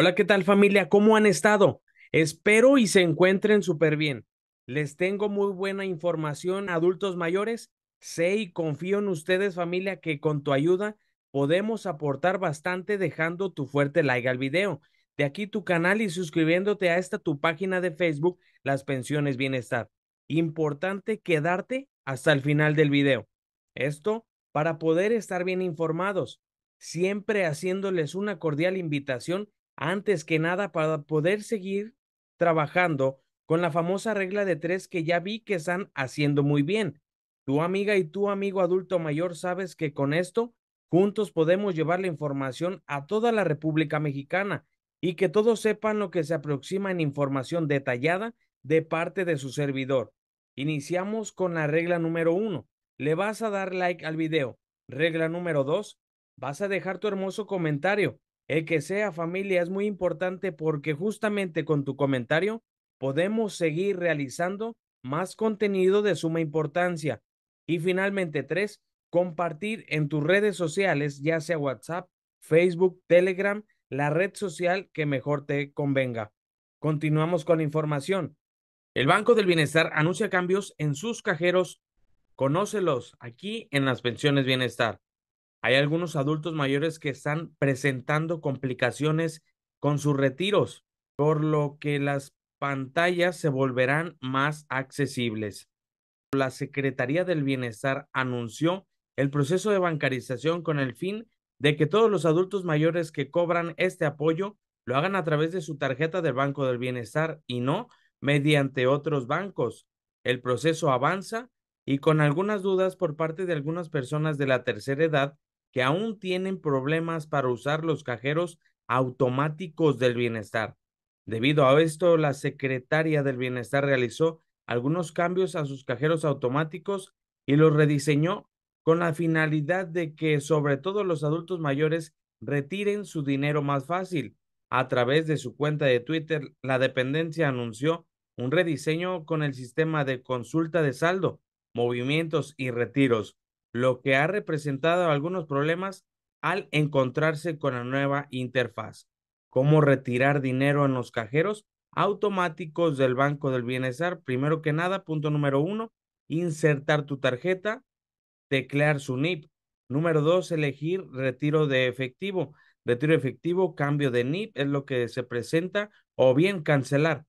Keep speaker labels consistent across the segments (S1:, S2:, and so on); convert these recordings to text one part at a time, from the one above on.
S1: Hola, ¿qué tal familia? ¿Cómo han estado? Espero y se encuentren súper bien. Les tengo muy buena información, adultos mayores. Sé y confío en ustedes familia que con tu ayuda podemos aportar bastante dejando tu fuerte like al video. De aquí tu canal y suscribiéndote a esta tu página de Facebook, Las Pensiones Bienestar. Importante quedarte hasta el final del video. Esto para poder estar bien informados, siempre haciéndoles una cordial invitación antes que nada para poder seguir trabajando con la famosa regla de tres que ya vi que están haciendo muy bien. Tu amiga y tu amigo adulto mayor sabes que con esto juntos podemos llevar la información a toda la República Mexicana y que todos sepan lo que se aproxima en información detallada de parte de su servidor. Iniciamos con la regla número uno. Le vas a dar like al video. Regla número dos. Vas a dejar tu hermoso comentario. El que sea familia es muy importante porque justamente con tu comentario podemos seguir realizando más contenido de suma importancia. Y finalmente, tres, compartir en tus redes sociales, ya sea WhatsApp, Facebook, Telegram, la red social que mejor te convenga. Continuamos con la información. El Banco del Bienestar anuncia cambios en sus cajeros. Conócelos aquí en las pensiones bienestar. Hay algunos adultos mayores que están presentando complicaciones con sus retiros, por lo que las pantallas se volverán más accesibles. La Secretaría del Bienestar anunció el proceso de bancarización con el fin de que todos los adultos mayores que cobran este apoyo lo hagan a través de su tarjeta del Banco del Bienestar y no mediante otros bancos. El proceso avanza y con algunas dudas por parte de algunas personas de la tercera edad que aún tienen problemas para usar los cajeros automáticos del bienestar. Debido a esto, la secretaria del bienestar realizó algunos cambios a sus cajeros automáticos y los rediseñó con la finalidad de que sobre todo los adultos mayores retiren su dinero más fácil. A través de su cuenta de Twitter, la dependencia anunció un rediseño con el sistema de consulta de saldo, movimientos y retiros, lo que ha representado algunos problemas al encontrarse con la nueva interfaz, cómo retirar dinero en los cajeros automáticos del Banco del Bienestar. Primero que nada, punto número uno, insertar tu tarjeta, teclear su NIP. Número dos, elegir retiro de efectivo. Retiro efectivo, cambio de NIP es lo que se presenta, o bien cancelar.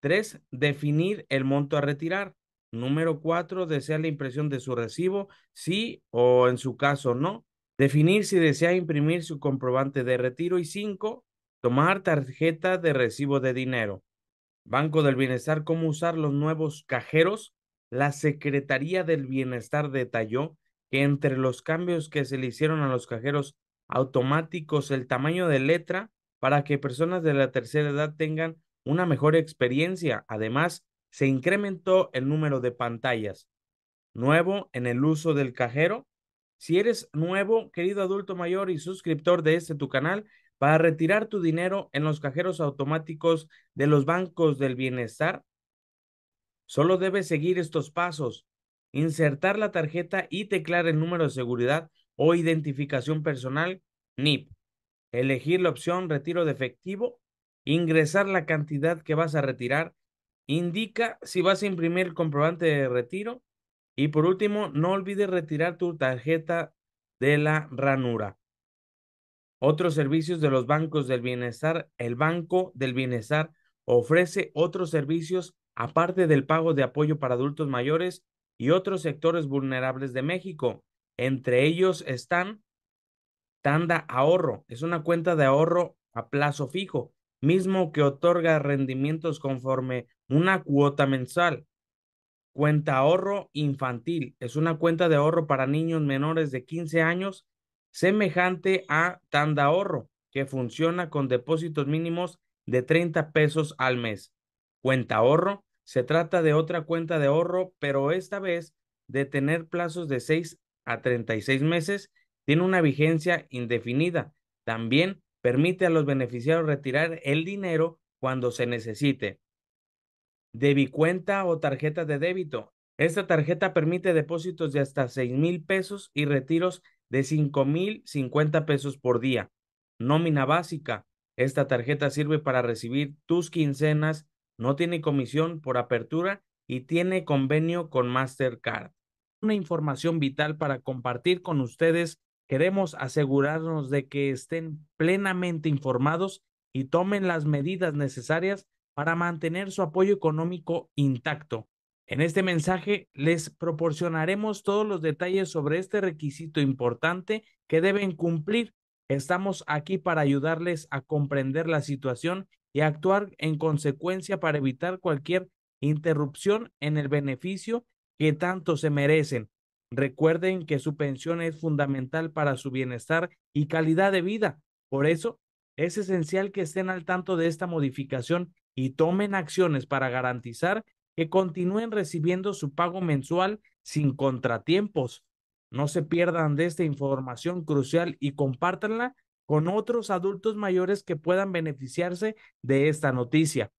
S1: Tres, definir el monto a retirar. Número cuatro, desea la impresión de su recibo, sí o en su caso no. Definir si desea imprimir su comprobante de retiro. Y cinco, tomar tarjeta de recibo de dinero. Banco del Bienestar, cómo usar los nuevos cajeros. La Secretaría del Bienestar detalló que entre los cambios que se le hicieron a los cajeros automáticos, el tamaño de letra para que personas de la tercera edad tengan una mejor experiencia. Además, se incrementó el número de pantallas. Nuevo en el uso del cajero. Si eres nuevo, querido adulto mayor y suscriptor de este tu canal, para retirar tu dinero en los cajeros automáticos de los bancos del bienestar, solo debes seguir estos pasos. Insertar la tarjeta y teclar el número de seguridad o identificación personal, NIP. Elegir la opción retiro de efectivo, ingresar la cantidad que vas a retirar Indica si vas a imprimir el comprobante de retiro. Y por último, no olvides retirar tu tarjeta de la ranura. Otros servicios de los bancos del bienestar. El Banco del Bienestar ofrece otros servicios aparte del pago de apoyo para adultos mayores y otros sectores vulnerables de México. Entre ellos están Tanda Ahorro. Es una cuenta de ahorro a plazo fijo, mismo que otorga rendimientos conforme una cuota mensal. Cuenta ahorro infantil. Es una cuenta de ahorro para niños menores de 15 años semejante a tanda ahorro que funciona con depósitos mínimos de 30 pesos al mes. Cuenta ahorro. Se trata de otra cuenta de ahorro, pero esta vez de tener plazos de 6 a 36 meses. Tiene una vigencia indefinida. También permite a los beneficiarios retirar el dinero cuando se necesite cuenta o tarjeta de débito. Esta tarjeta permite depósitos de hasta 6 mil pesos y retiros de 5 mil 50 pesos por día. Nómina básica. Esta tarjeta sirve para recibir tus quincenas, no tiene comisión por apertura y tiene convenio con Mastercard. Una información vital para compartir con ustedes. Queremos asegurarnos de que estén plenamente informados y tomen las medidas necesarias para mantener su apoyo económico intacto. En este mensaje les proporcionaremos todos los detalles sobre este requisito importante que deben cumplir. Estamos aquí para ayudarles a comprender la situación y actuar en consecuencia para evitar cualquier interrupción en el beneficio que tanto se merecen. Recuerden que su pensión es fundamental para su bienestar y calidad de vida. Por eso, es esencial que estén al tanto de esta modificación y tomen acciones para garantizar que continúen recibiendo su pago mensual sin contratiempos. No se pierdan de esta información crucial y compártanla con otros adultos mayores que puedan beneficiarse de esta noticia.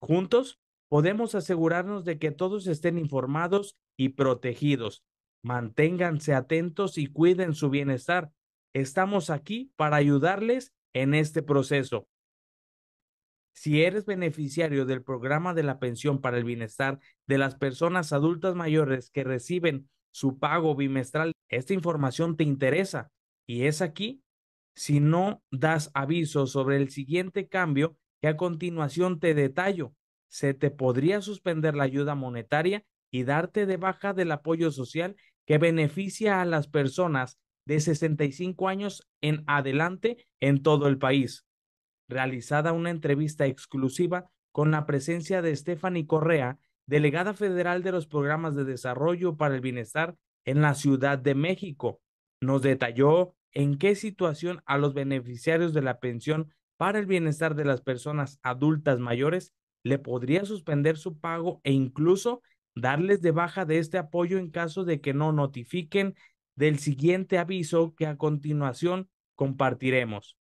S1: Juntos podemos asegurarnos de que todos estén informados y protegidos. Manténganse atentos y cuiden su bienestar. Estamos aquí para ayudarles en este proceso. Si eres beneficiario del programa de la pensión para el bienestar de las personas adultas mayores que reciben su pago bimestral, esta información te interesa y es aquí si no das aviso sobre el siguiente cambio que a continuación te detallo. Se te podría suspender la ayuda monetaria y darte de baja del apoyo social que beneficia a las personas de 65 años en adelante en todo el país realizada una entrevista exclusiva con la presencia de Stephanie Correa, delegada federal de los programas de desarrollo para el bienestar en la Ciudad de México. Nos detalló en qué situación a los beneficiarios de la pensión para el bienestar de las personas adultas mayores le podría suspender su pago e incluso darles de baja de este apoyo en caso de que no notifiquen del siguiente aviso que a continuación compartiremos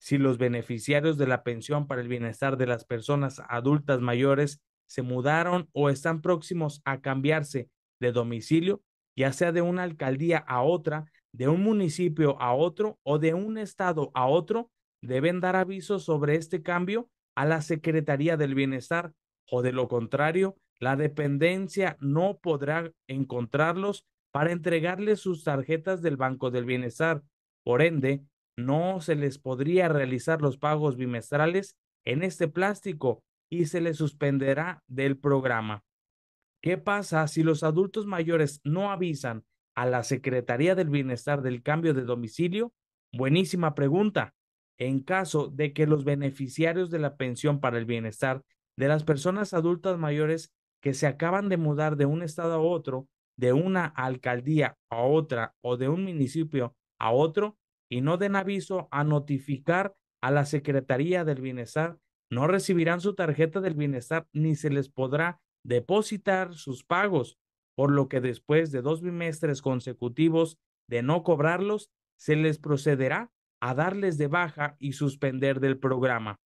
S1: si los beneficiarios de la pensión para el bienestar de las personas adultas mayores se mudaron o están próximos a cambiarse de domicilio, ya sea de una alcaldía a otra, de un municipio a otro o de un estado a otro, deben dar aviso sobre este cambio a la Secretaría del Bienestar o de lo contrario, la dependencia no podrá encontrarlos para entregarles sus tarjetas del Banco del Bienestar. Por ende, no se les podría realizar los pagos bimestrales en este plástico y se les suspenderá del programa. ¿Qué pasa si los adultos mayores no avisan a la Secretaría del Bienestar del cambio de domicilio? Buenísima pregunta. En caso de que los beneficiarios de la pensión para el bienestar de las personas adultas mayores que se acaban de mudar de un estado a otro, de una alcaldía a otra o de un municipio a otro, y no den aviso a notificar a la Secretaría del Bienestar, no recibirán su tarjeta del bienestar ni se les podrá depositar sus pagos, por lo que después de dos bimestres consecutivos de no cobrarlos, se les procederá a darles de baja y suspender del programa.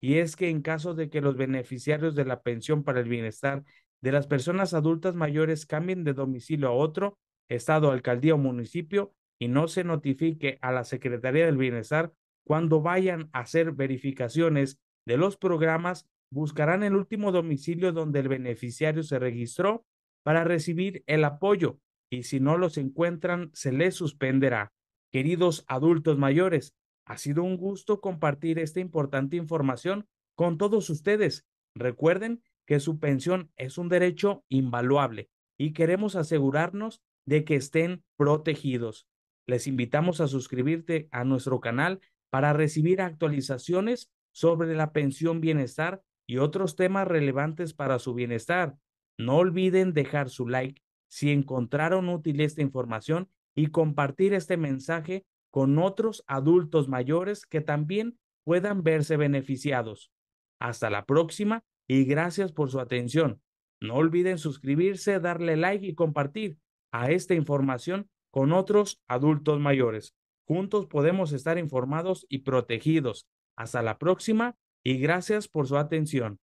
S1: Y es que en caso de que los beneficiarios de la pensión para el bienestar de las personas adultas mayores cambien de domicilio a otro, estado, alcaldía o municipio, y no se notifique a la Secretaría del Bienestar cuando vayan a hacer verificaciones de los programas, buscarán el último domicilio donde el beneficiario se registró para recibir el apoyo y si no los encuentran, se les suspenderá. Queridos adultos mayores, ha sido un gusto compartir esta importante información con todos ustedes. Recuerden que su pensión es un derecho invaluable y queremos asegurarnos de que estén protegidos les invitamos a suscribirte a nuestro canal para recibir actualizaciones sobre la pensión bienestar y otros temas relevantes para su bienestar. No olviden dejar su like si encontraron útil esta información y compartir este mensaje con otros adultos mayores que también puedan verse beneficiados. Hasta la próxima y gracias por su atención. No olviden suscribirse, darle like y compartir a esta información con otros adultos mayores. Juntos podemos estar informados y protegidos. Hasta la próxima y gracias por su atención.